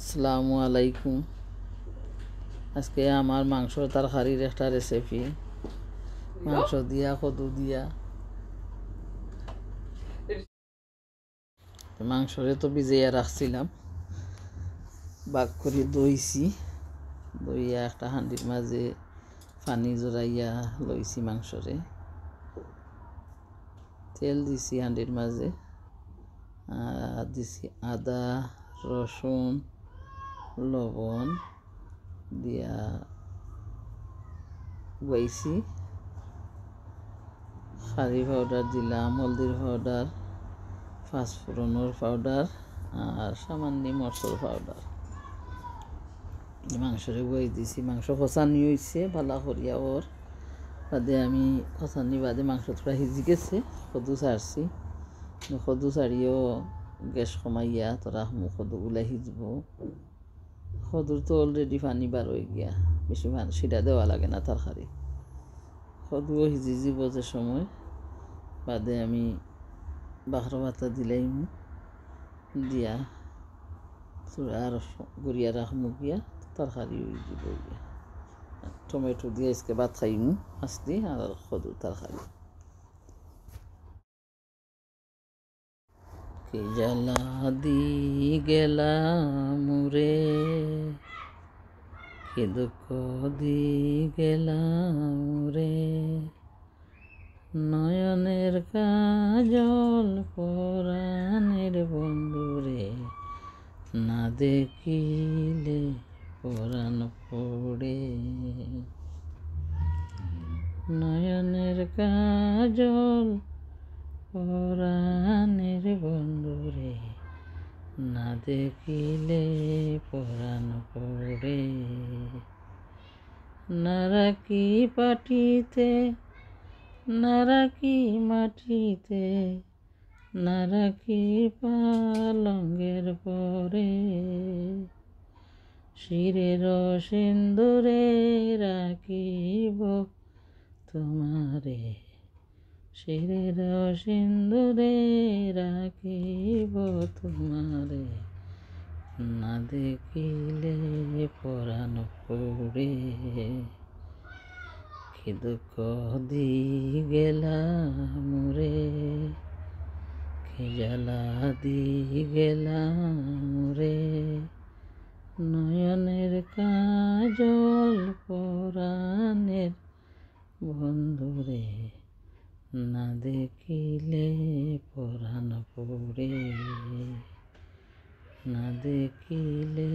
আসসালামু আলাইকুম আজকে আমার মাংসর তরকারির একটা রেসিপি মাংস দিয়া কদু দিয়া মাংসরে তো ভিজাইয়া রাখছিলাম বাক করে দইছি দইয়া একটা হাঁডির মাঝে পানি জোড়াইয়া লইছি মাংসরে তেল দিছি হাঁডির মাঝে দিছি আদা রসুন লবণ দিয়া বাইছি খারি পাউডার দিলাম হলদির পাউডার পাঁচফোড়নের পাউডার আর সামান্য মরসর পাউডার মাংসরে বই দিছি মাংস খসানি হয়েছে ভালা করিয়া ওর বাদে আমি খসানি বাদে মাংস থোড়া সিজি গেছে সদু সারছি সদু সারিও গ্যাস কমাইয়া তোরা মুখ সদুগুলা সিজব খদুর তো অলরেডি পানি বার হয়ে গিয়া বেশি মান সেটা দেওয়া লাগে না তরকারি খদু হিজি যাব যে সময় বাদে আমি বাহর ভাতা দিলাই দিয়া আর গড়িয়া রাখমু গিয়া তরকারি দিব গিয়া টমেটো দিয়ে আজকে ভাত খাইমু মাছ দিয়ে আর খদু তরকারি কে জ্বালা দি গেলা দূরে কে দুঃখ দি গেলাম রে নয়নের কাজল পরাণের বন্ধুরে না দেখিলে পরাণ পড়ে নয়নের কাজল পরাণের বন্ধুরে না দেখিলে পরাণ পড়ে কি পাটিতে নারাকি মাটিতে কি পালঙ্গের পরে শিরের সিন্দুরে রাখিব তোমারে শিরের সিন্দুরে রাখিব তোমারে না দেখিলে পরাণ পড়ে কি দুঃখ দি গেলা মুরে কি দি গেলা মুরে নয়নের কাজল পরাণের বন্ধুরে না দেখিলে পরাণ পড়ে না দেখিলে